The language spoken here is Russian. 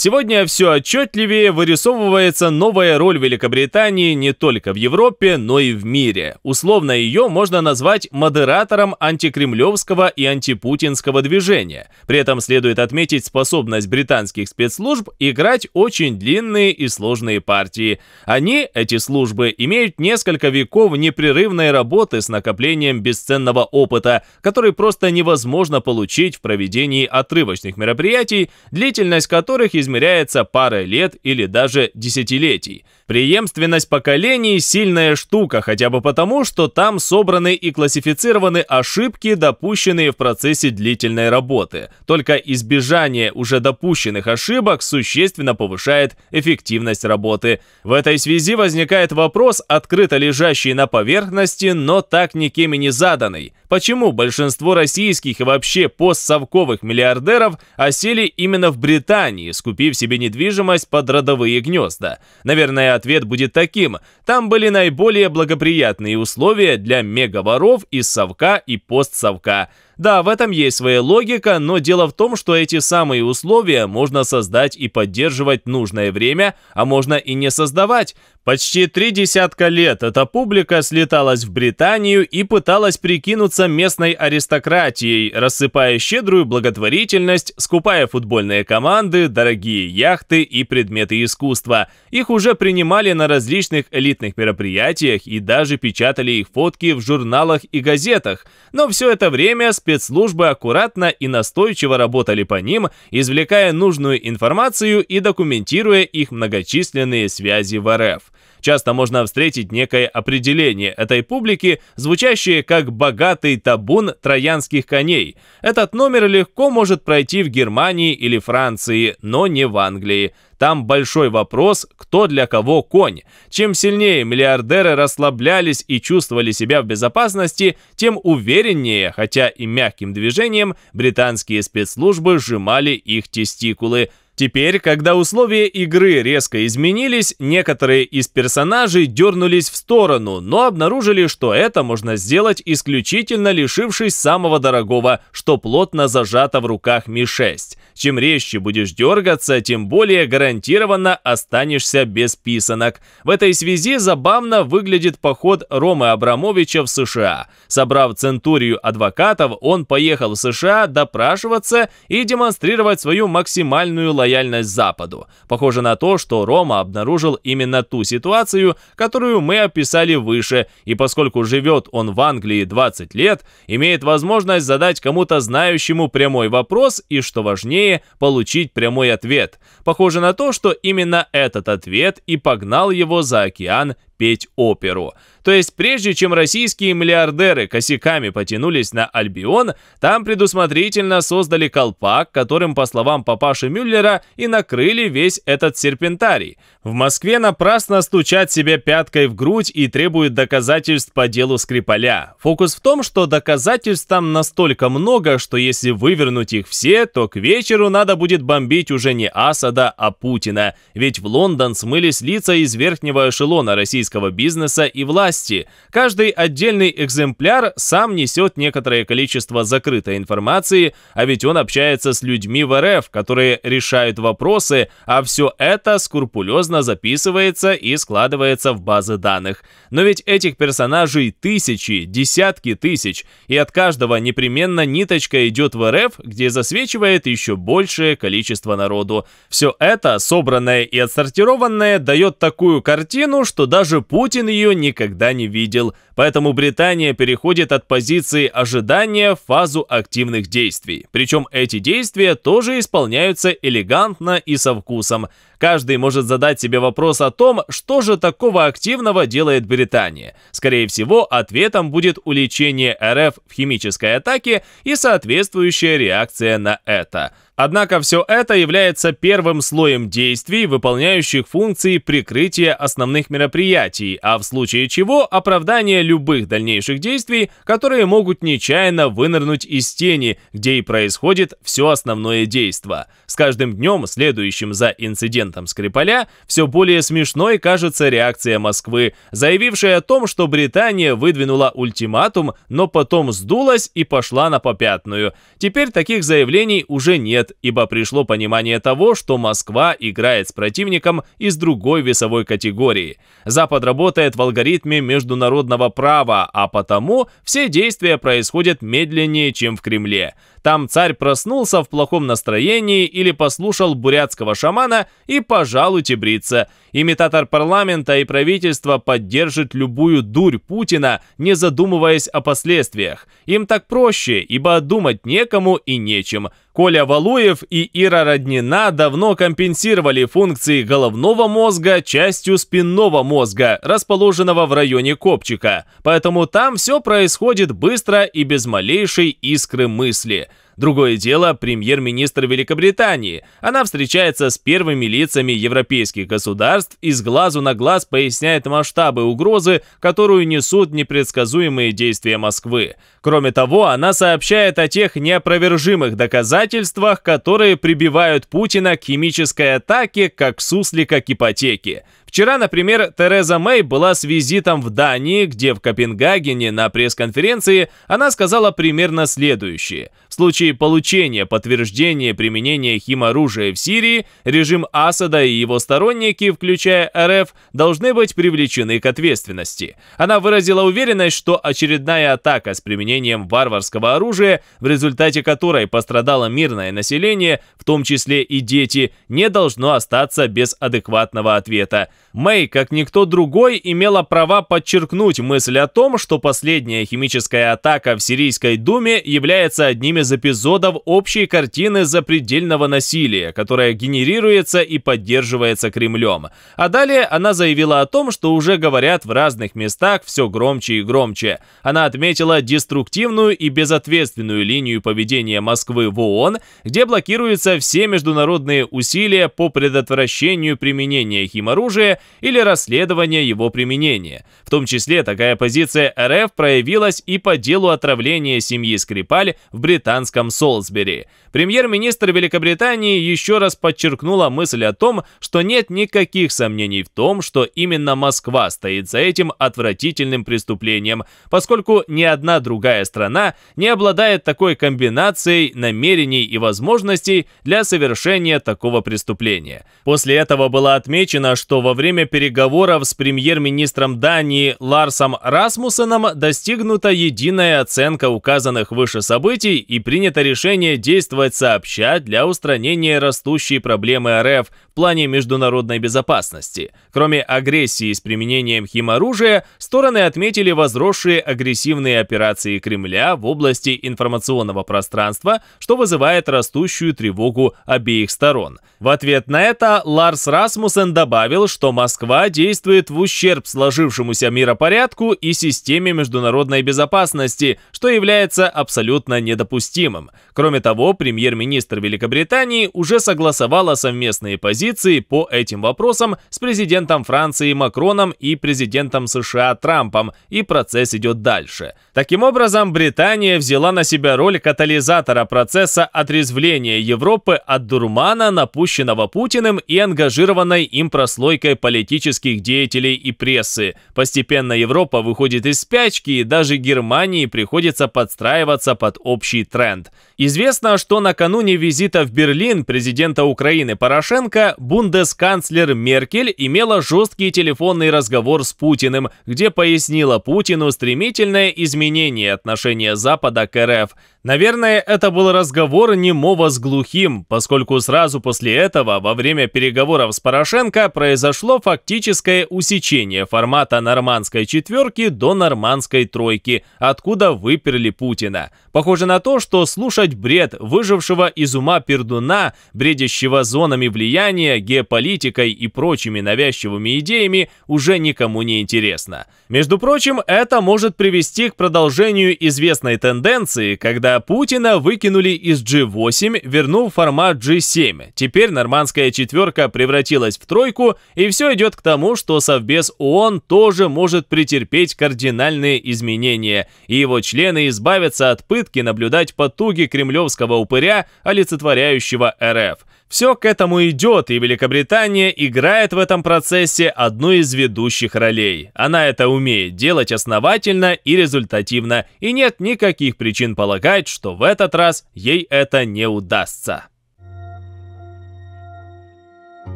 Сегодня все отчетливее вырисовывается новая роль Великобритании не только в Европе, но и в мире. Условно ее можно назвать модератором антикремлевского и антипутинского движения. При этом следует отметить способность британских спецслужб играть очень длинные и сложные партии. Они, эти службы, имеют несколько веков непрерывной работы с накоплением бесценного опыта, который просто невозможно получить в проведении отрывочных мероприятий, длительность которых из измеряется парой лет или даже десятилетий. Преемственность поколений – сильная штука, хотя бы потому, что там собраны и классифицированы ошибки, допущенные в процессе длительной работы. Только избежание уже допущенных ошибок существенно повышает эффективность работы. В этой связи возникает вопрос, открыто лежащий на поверхности, но так никем и не заданный. Почему большинство российских и вообще постсовковых миллиардеров осели именно в Британии, скупившись купив себе недвижимость под родовые гнезда. Наверное, ответ будет таким. Там были наиболее благоприятные условия для мегаворов из совка и постсовка. Да, в этом есть своя логика, но дело в том, что эти самые условия можно создать и поддерживать нужное время, а можно и не создавать. Почти три десятка лет эта публика слеталась в Британию и пыталась прикинуться местной аристократией, рассыпая щедрую благотворительность, скупая футбольные команды, дорогие яхты и предметы искусства. Их уже принимали на различных элитных мероприятиях и даже печатали их фотки в журналах и газетах. Но все это время с спецслужбы аккуратно и настойчиво работали по ним, извлекая нужную информацию и документируя их многочисленные связи в РФ – Часто можно встретить некое определение этой публики, звучащее как «богатый табун троянских коней». Этот номер легко может пройти в Германии или Франции, но не в Англии. Там большой вопрос, кто для кого конь. Чем сильнее миллиардеры расслаблялись и чувствовали себя в безопасности, тем увереннее, хотя и мягким движением, британские спецслужбы сжимали их тестикулы – Теперь, когда условия игры резко изменились, некоторые из персонажей дернулись в сторону, но обнаружили, что это можно сделать исключительно лишившись самого дорогого, что плотно зажато в руках Ми-6. Чем резче будешь дергаться, тем более гарантированно останешься без писанок. В этой связи забавно выглядит поход Ромы Абрамовича в США. Собрав центурию адвокатов, он поехал в США допрашиваться и демонстрировать свою максимальную лояльность лояльность Западу. Похоже на то, что Рома обнаружил именно ту ситуацию, которую мы описали выше, и поскольку живет он в Англии 20 лет, имеет возможность задать кому-то знающему прямой вопрос и, что важнее, получить прямой ответ. Похоже на то, что именно этот ответ и погнал его за океан петь оперу. То есть прежде чем российские миллиардеры косяками потянулись на Альбион, там предусмотрительно создали колпак, которым, по словам папаши Мюллера, и накрыли весь этот серпентарий. В Москве напрасно стучат себе пяткой в грудь и требуют доказательств по делу Скрипаля. Фокус в том, что доказательств там настолько много, что если вывернуть их все, то к вечеру надо будет бомбить уже не Асада, а Путина. Ведь в Лондон смылись лица из верхнего эшелона российского бизнеса и власти, части. Каждый отдельный экземпляр сам несет некоторое количество закрытой информации, а ведь он общается с людьми в РФ, которые решают вопросы, а все это скрупулезно записывается и складывается в базы данных. Но ведь этих персонажей тысячи, десятки тысяч, и от каждого непременно ниточка идет в РФ, где засвечивает еще большее количество народу. Все это, собранное и отсортированное, дает такую картину, что даже Путин ее никогда никогда не видел, поэтому Британия переходит от позиции ожидания в фазу активных действий. Причем эти действия тоже исполняются элегантно и со вкусом. Каждый может задать себе вопрос о том, что же такого активного делает Британия. Скорее всего, ответом будет уличение РФ в химической атаке и соответствующая реакция на это. Однако все это является первым слоем действий, выполняющих функции прикрытия основных мероприятий, а в случае чего него оправдание любых дальнейших действий, которые могут нечаянно вынырнуть из тени, где и происходит все основное действо. С каждым днем, следующим за инцидентом Скрипаля, все более смешной кажется реакция Москвы, заявившая о том, что Британия выдвинула ультиматум, но потом сдулась и пошла на попятную. Теперь таких заявлений уже нет, ибо пришло понимание того, что Москва играет с противником из другой весовой категории. Запад работает в алгоритме нормами международного права, а потому все действия происходят медленнее, чем в Кремле. Там царь проснулся в плохом настроении или послушал бурятского шамана и, пожалуй, тибрится. Имитатор парламента и правительства поддержит любую дурь Путина, не задумываясь о последствиях. Им так проще, ибо думать некому и нечем – Коля Валуев и Ира Роднина давно компенсировали функции головного мозга частью спинного мозга, расположенного в районе копчика, поэтому там все происходит быстро и без малейшей искры мысли – Другое дело премьер-министр Великобритании. Она встречается с первыми лицами европейских государств и с глазу на глаз поясняет масштабы угрозы, которую несут непредсказуемые действия Москвы. Кроме того, она сообщает о тех неопровержимых доказательствах, которые прибивают Путина к химической атаке, как суслика к ипотеке. Вчера, например, Тереза Мэй была с визитом в Дании, где в Копенгагене на пресс-конференции она сказала примерно следующее. В случае получения подтверждения применения химоружия в Сирии, режим Асада и его сторонники, включая РФ, должны быть привлечены к ответственности. Она выразила уверенность, что очередная атака с применением варварского оружия, в результате которой пострадало мирное население, в том числе и дети, не должно остаться без адекватного ответа. Мэй, как никто другой, имела права подчеркнуть мысль о том, что последняя химическая атака в Сирийской Думе является одним из эпизодов общей картины запредельного насилия, которая генерируется и поддерживается Кремлем. А далее она заявила о том, что уже говорят в разных местах все громче и громче. Она отметила деструктивную и безответственную линию поведения Москвы в ООН, где блокируются все международные усилия по предотвращению применения химоружия действия или расследования его применения. В том числе такая позиция РФ проявилась и по делу отравления семьи Скрипаль в британском Солсбери. Премьер-министр Великобритании еще раз подчеркнула мысль о том, что нет никаких сомнений в том, что именно Москва стоит за этим отвратительным преступлением, поскольку ни одна другая страна не обладает такой комбинацией намерений и возможностей для совершения такого преступления. После этого было отмечено, что во время переговоров с премьер-министром Дании Ларсом Расмуссеном достигнута единая оценка указанных выше событий и принято решение действовать сообща для устранения растущей проблемы РФ в плане международной безопасности. Кроме агрессии с применением химоружия, стороны отметили возросшие агрессивные операции Кремля в области информационного пространства, что вызывает растущую тревогу обеих сторон. В ответ на это Ларс Расмуссен добавил, что что Москва действует в ущерб сложившемуся миропорядку и системе международной безопасности, что является абсолютно недопустимым. Кроме того, премьер-министр Великобритании уже согласовала совместные позиции по этим вопросам с президентом Франции Макроном и президентом США Трампом, и процесс идет дальше. Таким образом, Британия взяла на себя роль катализатора процесса отрезвления Европы от дурмана, напущенного Путиным и ангажированной им прослойкой политических деятелей и прессы. Постепенно Европа выходит из спячки, и даже Германии приходится подстраиваться под общий тренд. Известно, что накануне визита в Берлин президента Украины Порошенко бундесканцлер Меркель имела жесткий телефонный разговор с Путиным, где пояснила Путину стремительное изменение отношения Запада к РФ – Наверное, это был разговор немого с глухим, поскольку сразу после этого, во время переговоров с Порошенко, произошло фактическое усечение формата нормандской четверки до нормандской тройки, откуда выперли Путина. Похоже на то, что слушать бред выжившего из ума пердуна, бредящего зонами влияния, геополитикой и прочими навязчивыми идеями, уже никому не интересно. Между прочим, это может привести к продолжению известной тенденции, когда Путина выкинули из G8, вернув формат G7. Теперь нормандская четверка превратилась в тройку, и все идет к тому, что Совбез ООН тоже может претерпеть кардинальные изменения, и его члены избавятся от пытки наблюдать потуги кремлевского упыря, олицетворяющего РФ. Все к этому идет, и Великобритания играет в этом процессе одну из ведущих ролей. Она это умеет делать основательно и результативно, и нет никаких причин полагать, что в этот раз ей это не удастся.